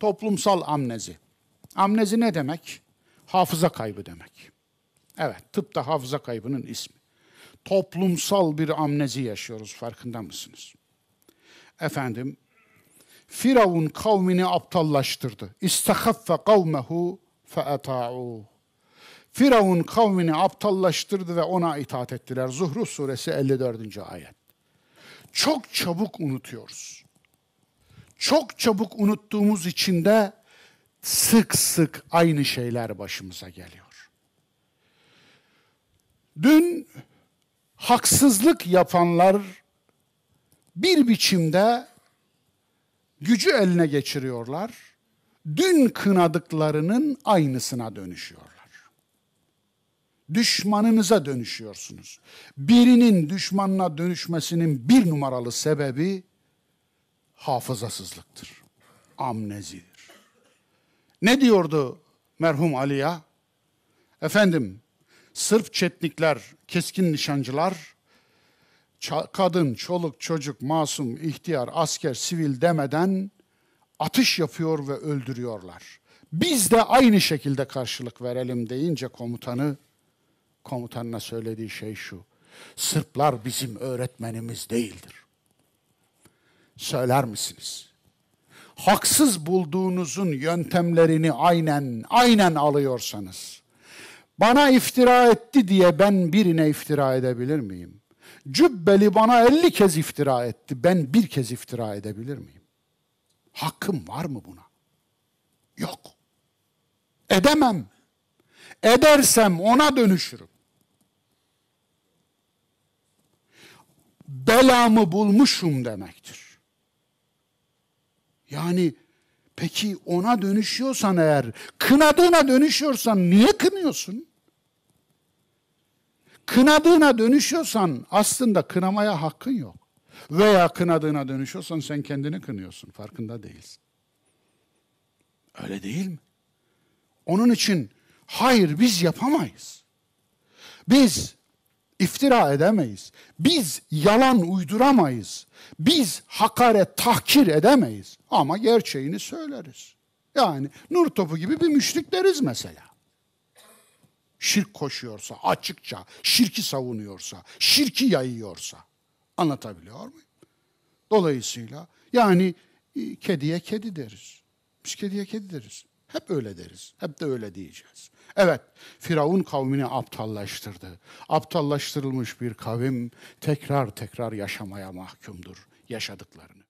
toplumsal amnezi. Amnezi ne demek? Hafıza kaybı demek. Evet, tıpta hafıza kaybının ismi. Toplumsal bir amnezi yaşıyoruz, farkında mısınız? Efendim, Firavun kavmini aptallaştırdı. İstakaffe kavmehu feeta'uh. Firavun kavmini aptallaştırdı ve ona itaat ettiler. Zuhruf suresi 54. ayet. Çok çabuk unutuyoruz çok çabuk unuttuğumuz için de sık sık aynı şeyler başımıza geliyor. Dün haksızlık yapanlar bir biçimde gücü eline geçiriyorlar. Dün kınadıklarının aynısına dönüşüyorlar. Düşmanınıza dönüşüyorsunuz. Birinin düşmanına dönüşmesinin bir numaralı sebebi hafızasızlıktır. Amnezidir. Ne diyordu merhum Ali'ya? Efendim, Sırp çetnikler, keskin nişancılar, kadın, çoluk, çocuk, masum, ihtiyar, asker, sivil demeden atış yapıyor ve öldürüyorlar. Biz de aynı şekilde karşılık verelim deyince komutanı, komutanına söylediği şey şu. Sırplar bizim öğretmenimiz değildir söyler misiniz? Haksız bulduğunuzun yöntemlerini aynen aynen alıyorsanız bana iftira etti diye ben birine iftira edebilir miyim? Cübbeli bana elli kez iftira etti. Ben bir kez iftira edebilir miyim? Hakkım var mı buna? Yok. Edemem. Edersem ona dönüşürüm. Belamı bulmuşum demektir. Yani peki ona dönüşüyorsan eğer, kınadığına dönüşüyorsan niye kınıyorsun? Kınadığına dönüşüyorsan aslında kınamaya hakkın yok. Veya kınadığına dönüşüyorsan sen kendini kınıyorsun, farkında değilsin. Öyle değil mi? Onun için hayır biz yapamayız. Biz iftira edemeyiz. Biz yalan uyduramayız. Biz hakaret, tahkir edemeyiz. Ama gerçeğini söyleriz. Yani nur topu gibi bir müşrik deriz mesela. Şirk koşuyorsa, açıkça, şirki savunuyorsa, şirki yayıyorsa. Anlatabiliyor muyum? Dolayısıyla yani e, kediye kedi deriz. Biz kediye kedi deriz. Hep öyle deriz. Hep de öyle diyeceğiz. Evet, Firavun kavmini aptallaştırdı. Aptallaştırılmış bir kavim tekrar tekrar yaşamaya mahkumdur yaşadıklarını.